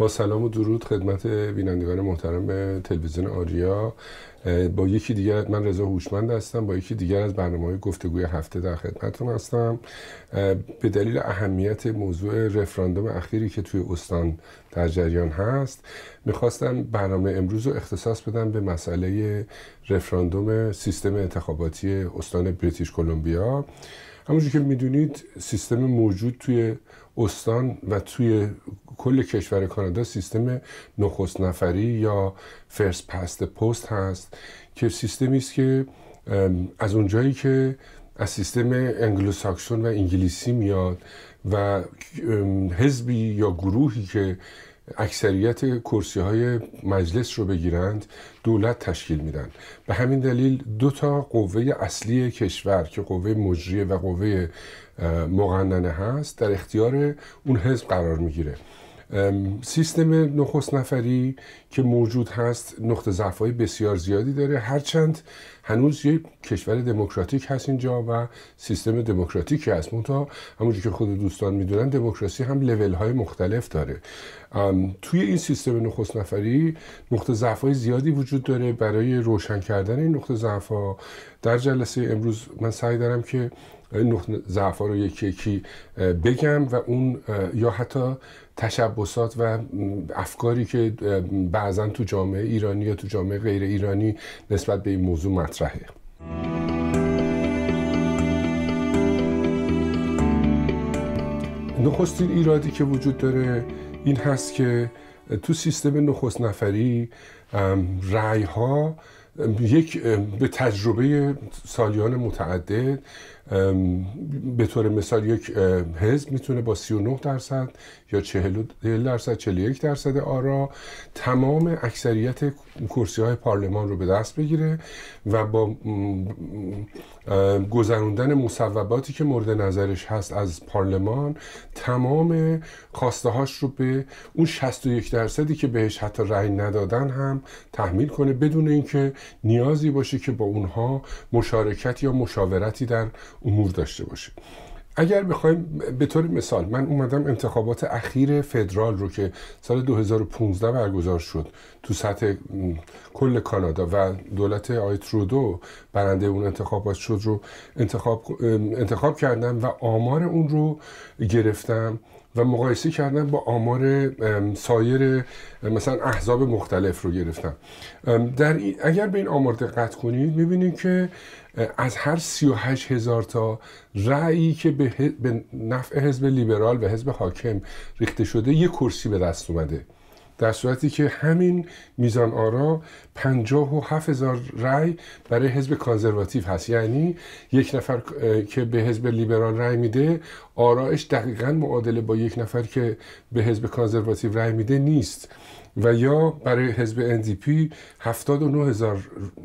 با سلام و درود خدمت بینندگان محترم تلویزیون آریا با یکی دیگر من رضا هوشمند هستم با یکی دیگر از برنامه های گفتگوی هفته در خدمتتون هستم به دلیل اهمیت موضوع رفراندوم اخیری که توی استان در جریان هست میخواستم برنامه امروز رو اختصاص بدم به مسئله رفراندوم سیستم انتخاباتی استان بریتیش کلمبیا همونجور که میدونید سیستم موجود توی استان و توی کل کشور کانادا سیستم نخست نفری یا فرست پست پست هست که سیستمی است که از اونجایی که از سیستم انگلوساکسون و انگلیسی میاد و حزبی یا گروهی که اکثریت کرسی های مجلس رو بگیرند دولت تشکیل میدن به همین دلیل دو تا قوه اصلی کشور که قوه مجریه و قوه مقننه هست در اختیار اون حزب قرار میگیره سیستم نخست نفری که موجود هست نقطه ضعف بسیار زیادی داره هرچند هنوز یک کشور دموکراتیک هست اینجا و سیستم دموکراتیکی هست منتها همونجور که خود دوستان میدونن دموکراسی هم لول های مختلف داره توی این سیستم نخست نفری نقطه ضعف زیادی وجود داره برای روشن کردن این نقطه ضعف در جلسه امروز من سعی دارم که نه ضعف رو یکی یکی بگم و اون یا حتی تشبسات و افکاری که بعضا تو جامعه ایرانی یا تو جامعه غیر ایرانی نسبت به این موضوع مطرحه نخستین ایرادی که وجود داره این هست که تو سیستم نخست نفری رای ها یک به تجربه سالیان متعدد به طور مثال یک حزب میتونه با 39 درصد یا 40 درصد 41 درصد آرا تمام اکثریت کرسی های پارلمان رو به دست بگیره و با گذروندن مصوباتی که مورد نظرش هست از پارلمان تمام خواسته هاش رو به اون 61 درصدی که بهش حتی رأی ندادن هم تحمیل کنه بدون اینکه نیازی باشه که با اونها مشارکت یا مشاورتی در امور داشته باشه اگر بخوایم به طور مثال من اومدم انتخابات اخیر فدرال رو که سال 2015 برگزار شد تو سطح کل کانادا و دولت آقای ترودو برنده اون انتخابات شد رو انتخاب, انتخاب کردم و آمار اون رو گرفتم و مقایسه کردن با آمار سایر مثلا احزاب مختلف رو گرفتم در اگر به این آمار دقت کنید میبینید که از هر 38 هزار تا رأیی که به نفع حزب لیبرال و حزب حاکم ریخته شده یک کرسی به دست اومده در صورتی که همین میزان آرا پنجاه و هفت هزار رای برای حزب کانزرواتیو هست یعنی یک نفر که به حزب لیبرال رای میده آرایش دقیقا معادله با یک نفر که به حزب کانزرواتیو رای میده نیست و یا برای حزب NDP 79 هزار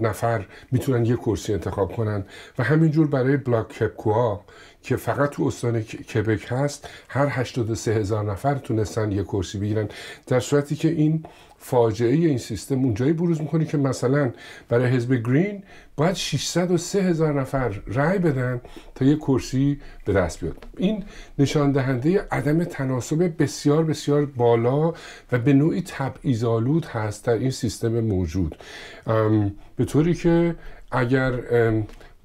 نفر میتونن یک کرسی انتخاب کنن و همینجور برای بلاک کپکوها که فقط تو استان کبک هست هر 83 هزار نفر تونستن یه کرسی بگیرن در صورتی که این فاجعه این سیستم اونجایی بروز میکنه که مثلا برای حزب گرین باید 603 هزار نفر رأی بدن تا یه کرسی به دست بیاد این نشان دهنده عدم تناسب بسیار بسیار بالا و به نوعی تبعیض‌آلود هست در این سیستم موجود به طوری که اگر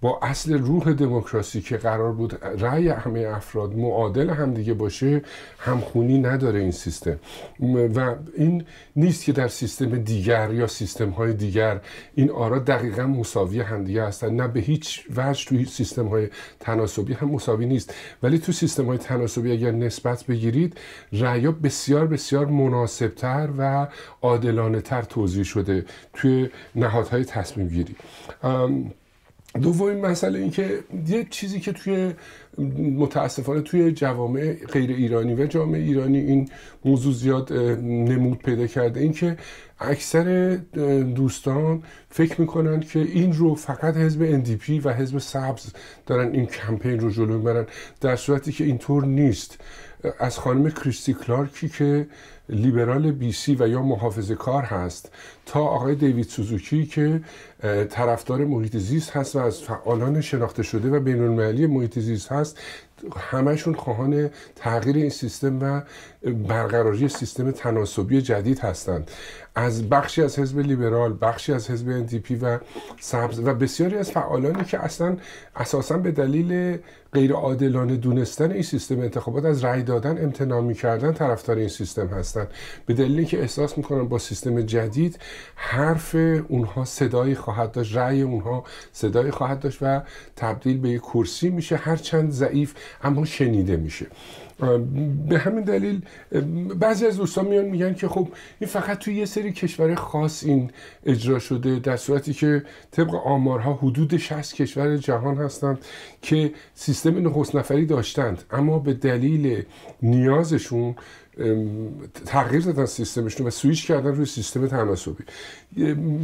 با اصل روح دموکراسی که قرار بود رأی همه افراد معادل همدیگه باشه همخونی نداره این سیستم و این نیست که در سیستم دیگر یا سیستم های دیگر این آرا دقیقا مساوی همدیگه هستن نه به هیچ وجه توی سیستم های تناسبی هم مساوی نیست ولی تو سیستم های تناسبی اگر نسبت بگیرید رأی بسیار بسیار مناسبتر و عادلانه تر توضیح شده توی نهادهای تصمیم دومین مسئله این که یه چیزی که توی متاسفانه توی جوامع غیر ایرانی و جامعه ایرانی این موضوع زیاد نمود پیدا کرده این که اکثر دوستان فکر میکنن که این رو فقط حزب NDP و حزب سبز دارن این کمپین رو جلو میبرن در صورتی که اینطور نیست از خانم کریستی کلارکی که لیبرال سی و یا محافظه کار هست تا آقای دیوید سوزوکی که طرفدار محیط زیست هست و از فعالان شناخته شده و بین المللی محیط زیست هست همشون خواهان تغییر این سیستم و برقراری سیستم تناسبی جدید هستند از بخشی از حزب لیبرال بخشی از حزب پی و سبز و بسیاری از فعالانی که اصلا اساسا به دلیل غیر عادلانه دونستن این سیستم انتخابات از رأی دادن امتناع میکردن طرفدار این سیستم هستند به دلیل اینکه احساس میکنن با سیستم جدید حرف اونها صدایی خواهد داشت رأی اونها صدایی خواهد داشت و تبدیل به یک کرسی میشه هرچند ضعیف اما شنیده میشه به همین دلیل بعضی از دوستان میان میگن که خب این فقط توی یه سری کشور خاص این اجرا شده در صورتی که طبق آمارها حدود 60 کشور جهان هستند که سیستم نخست نفری داشتند اما به دلیل نیازشون تغییر دادن سیستمشون و سویچ کردن روی سیستم تناسبی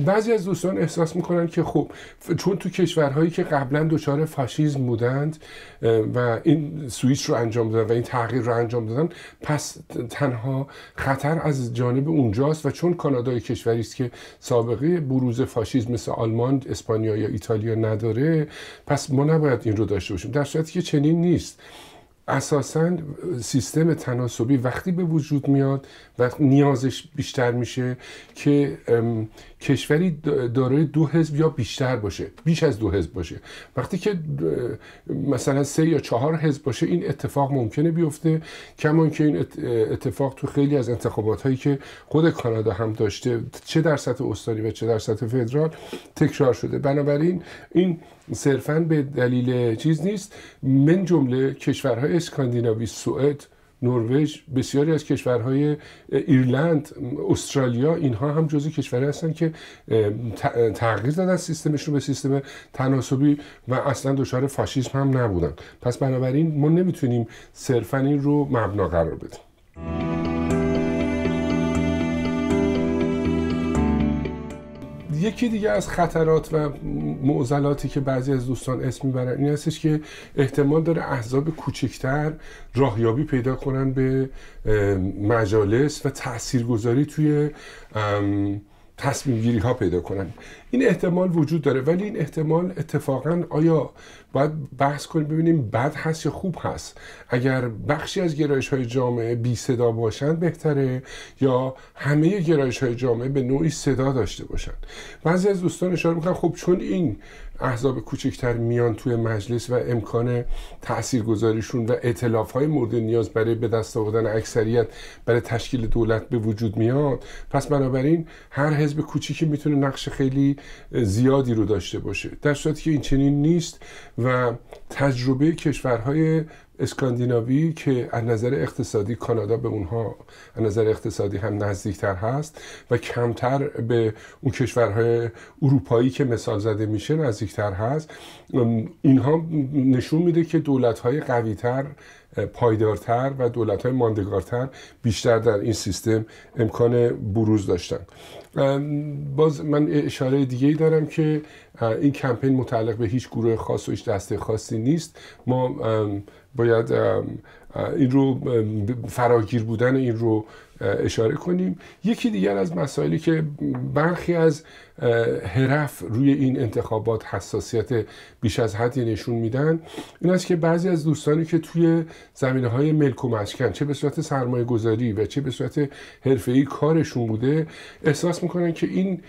بعضی از دوستان احساس میکنن که خب چون تو کشورهایی که قبلا دچار فاشیزم بودند و این سویچ رو انجام دادن و این تغییر رو انجام دادن پس تنها خطر از جانب اونجاست و چون کانادا کشوری است که سابقه بروز فاشیزم مثل آلمان، اسپانیا یا ایتالیا نداره پس ما نباید این رو داشته باشیم در صورتی که چنین نیست اساسا سیستم تناسبی وقتی به وجود میاد و نیازش بیشتر میشه که کشوری دارای دو حزب یا بیشتر باشه بیش از دو حزب باشه وقتی که مثلا سه یا چهار حزب باشه این اتفاق ممکنه بیفته کمان که این اتفاق تو خیلی از انتخابات هایی که خود کانادا هم داشته چه در سطح استانی و چه در سطح فدرال تکرار شده بنابراین این صرفا به دلیل چیز نیست من جمله کشورهای اسکاندیناوی سوئد نروژ بسیاری از کشورهای ایرلند استرالیا اینها هم جزو کشوری هستند که تغییر دادن سیستمشون به سیستم تناسبی و اصلا دچار فاشیسم هم نبودن پس بنابراین ما نمیتونیم صرفا این رو مبنا قرار بدیم یکی دیگه از خطرات و معضلاتی که بعضی از دوستان اسم میبرن این هستش که احتمال داره احزاب کوچکتر راهیابی پیدا کنن به مجالس و تاثیرگذاری توی تصمیم گیری ها پیدا کنن این احتمال وجود داره ولی این احتمال اتفاقا آیا باید بحث کنیم ببینیم بد هست یا خوب هست اگر بخشی از گرایش های جامعه بی صدا باشند بهتره یا همه گرایش های جامعه به نوعی صدا داشته باشند بعضی از دوستان اشاره میکنن خب چون این احزاب کوچکتر میان توی مجلس و امکان تاثیرگذاریشون و اطلاف های مورد نیاز برای به دست آوردن اکثریت برای تشکیل دولت به وجود میاد پس بنابراین هر حزب کوچیکی میتونه نقش خیلی زیادی رو داشته باشه در صورتی که این چنین نیست و تجربه کشورهای اسکاندیناوی که از نظر اقتصادی کانادا به اونها از نظر اقتصادی هم نزدیکتر هست و کمتر به اون کشورهای اروپایی که مثال زده میشه نزدیکتر هست اینها نشون میده که دولتهای قویتر پایدارتر و دولت های ماندگارتر بیشتر در این سیستم امکان بروز داشتن باز من اشاره دیگه ای دارم که این کمپین متعلق به هیچ گروه خاص و هیچ دسته خاصی نیست ما باید این رو فراگیر بودن این رو اشاره کنیم یکی دیگر از مسائلی که برخی از هرف روی این انتخابات حساسیت بیش از حدی نشون میدن این است که بعضی از دوستانی که توی زمینه های ملک و مسکن چه به صورت سرمایه گذاری و چه به صورت ای کارشون بوده احساس میکنن که این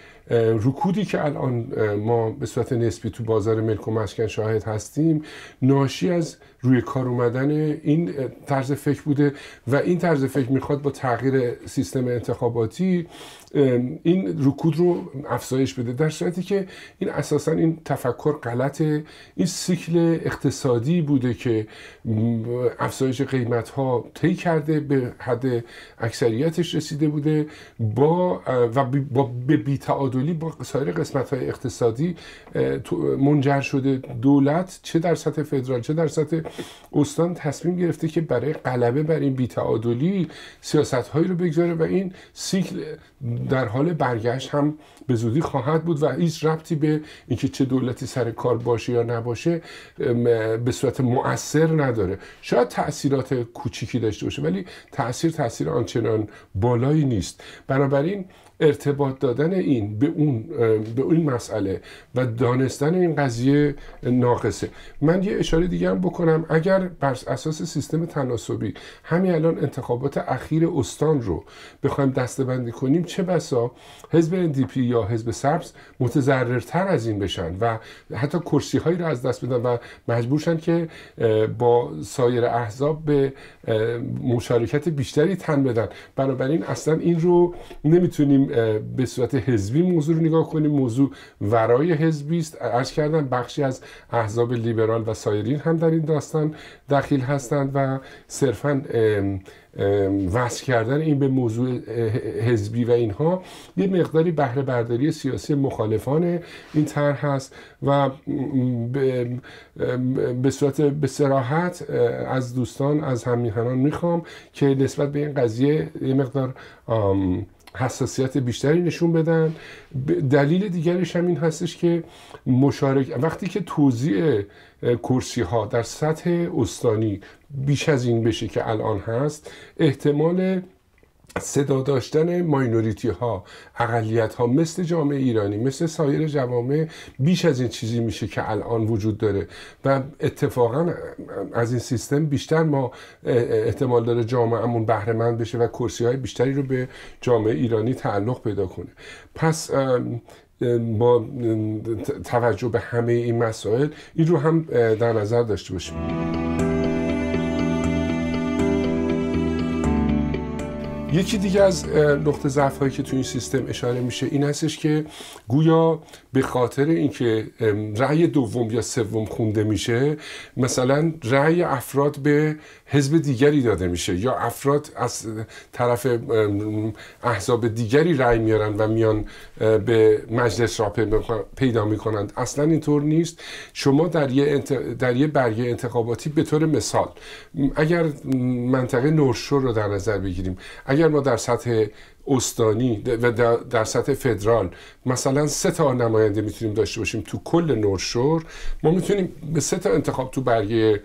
رکودی که الان ما به صورت نسبی تو بازار ملک و مسکن شاهد هستیم ناشی از روی کار اومدن این طرز فکر بوده و این طرز فکر میخواد با تغییر سیستم انتخاباتی این رکود رو افزایش بده در صورتی که این اساسا این تفکر غلطه این سیکل اقتصادی بوده که افزایش قیمت ها طی کرده به حد اکثریتش رسیده بوده با و با به بیتعادلی با سایر قسمت های اقتصادی منجر شده دولت چه در سطح فدرال چه در سطح استان تصمیم گرفته که برای غلبه بر این بیتعادلی سیاست هایی رو بگذاره و این سیکل در حال برگشت هم به زودی خواهد بود و هیچ ربطی به اینکه چه دولتی سر کار باشه یا نباشه به صورت مؤثر نداره شاید تاثیرات کوچیکی داشته باشه ولی تاثیر تاثیر آنچنان بالایی نیست بنابراین ارتباط دادن این به اون به این مسئله و دانستن این قضیه ناقصه من یه اشاره دیگه هم بکنم اگر بر اساس سیستم تناسبی همین الان انتخابات اخیر استان رو بخوایم دستبندی کنیم چه بسا حزب اندیپی یا حزب سبز متضررتر از این بشن و حتی کرسی هایی رو از دست بدن و مجبورشن که با سایر احزاب به مشارکت بیشتری تن بدن بنابراین اصلا این رو نمیتونیم به صورت حزبی موضوع رو نگاه کنیم موضوع ورای حزبی است عرض کردم بخشی از احزاب لیبرال و سایرین هم در این داستان دخیل هستند و صرفا وصل کردن این به موضوع حزبی و اینها یه مقداری بهره برداری سیاسی مخالفان این طرح هست و به صورت به سراحت از دوستان از همیهنان میخوام که نسبت به این قضیه یه مقدار حساسیت بیشتری نشون بدن دلیل دیگرش هم این هستش که مشارک وقتی که توضیع کرسی ها در سطح استانی بیش از این بشه که الان هست احتمال صدا داشتن ماینوریتی ها اقلیت ها مثل جامعه ایرانی مثل سایر جوامع بیش از این چیزی میشه که الان وجود داره و اتفاقا از این سیستم بیشتر ما احتمال داره جامعهمون بهره مند بشه و کرسی های بیشتری رو به جامعه ایرانی تعلق پیدا کنه پس با توجه به همه این مسائل این رو هم در نظر داشته باشیم یکی دیگه از نقطه ضعف هایی که تو این سیستم اشاره میشه این هستش که گویا به خاطر اینکه رأی دوم یا سوم خونده میشه مثلا رأی افراد به حزب دیگری داده میشه یا افراد از طرف احزاب دیگری رأی میارن و میان به مجلس را پیدا میکنند اصلا اینطور نیست شما در یه, در یه برگه انتخاباتی به طور مثال اگر منطقه نورشور رو در نظر بگیریم اگر ما در سطح استانی و در سطح فدرال مثلا سه تا نماینده میتونیم داشته باشیم تو کل نورشور ما میتونیم به سه تا انتخاب تو برگه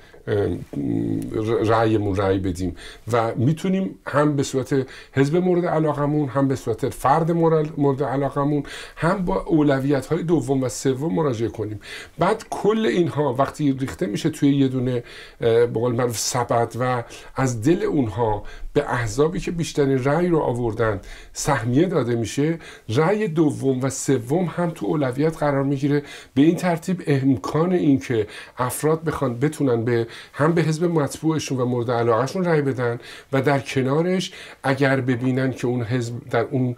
رأیمون رأی بدیم و میتونیم هم به صورت حزب مورد علاقمون هم به صورت فرد مورد علاقمون هم با اولویت های دوم و سوم مراجعه کنیم بعد کل اینها وقتی ریخته میشه توی یه دونه به قول معروف و از دل اونها به احزابی که بیشترین رأی رو آوردن سهمیه داده میشه رأی دوم و سوم هم تو اولویت قرار میگیره به این ترتیب امکان اینکه افراد بخوان بتونن به هم به حزب مطبوعشون و مورد علاقهشون رأی بدن و در کنارش اگر ببینن که اون حزب در اون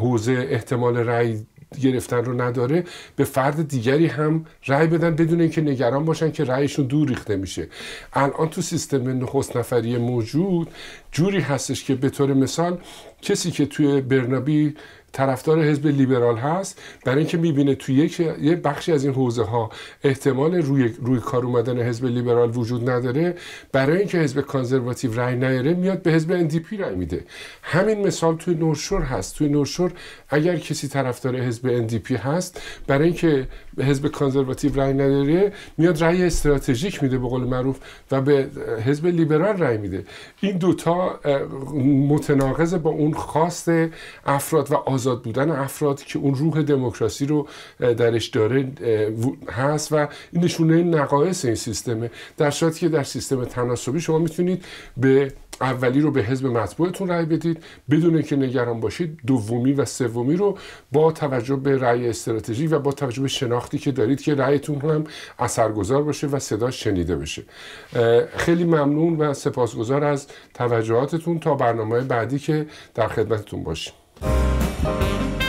حوزه احتمال رأی گرفتن رو نداره به فرد دیگری هم رأی بدن بدون اینکه نگران باشن که رأیشون دور ریخته میشه الان تو سیستم نخست نفری موجود جوری هستش که به طور مثال کسی که توی برنابی طرفدار حزب لیبرال هست برای اینکه میبینه توی یک یه بخشی از این حوزه ها احتمال روی, روی کار اومدن حزب لیبرال وجود نداره برای اینکه حزب کانزرواتیو رای نیاره میاد به حزب اندیپی رای میده همین مثال توی نورشور هست توی نورشور اگر کسی طرفدار حزب اندیپی هست برای اینکه حزب کانزرواتیو رای نداره میاد رای استراتژیک میده به قول معروف و به حزب لیبرال رای میده این دوتا متناقض با اون خواست افراد و آزاد بودن افراد که اون روح دموکراسی رو درش داره هست و این نشونه نقایص این سیستمه در صورتی که در سیستم تناسبی شما میتونید به اولی رو به حزب مطبوعتون رأی بدید بدون که نگران باشید دومی و سومی رو با توجه به رأی استراتژی و با توجه به شناختی که دارید که رأیتون هم اثرگذار باشه و صدا شنیده بشه خیلی ممنون و سپاسگزار از توجهاتتون تا برنامه بعدی که در خدمتتون باشیم you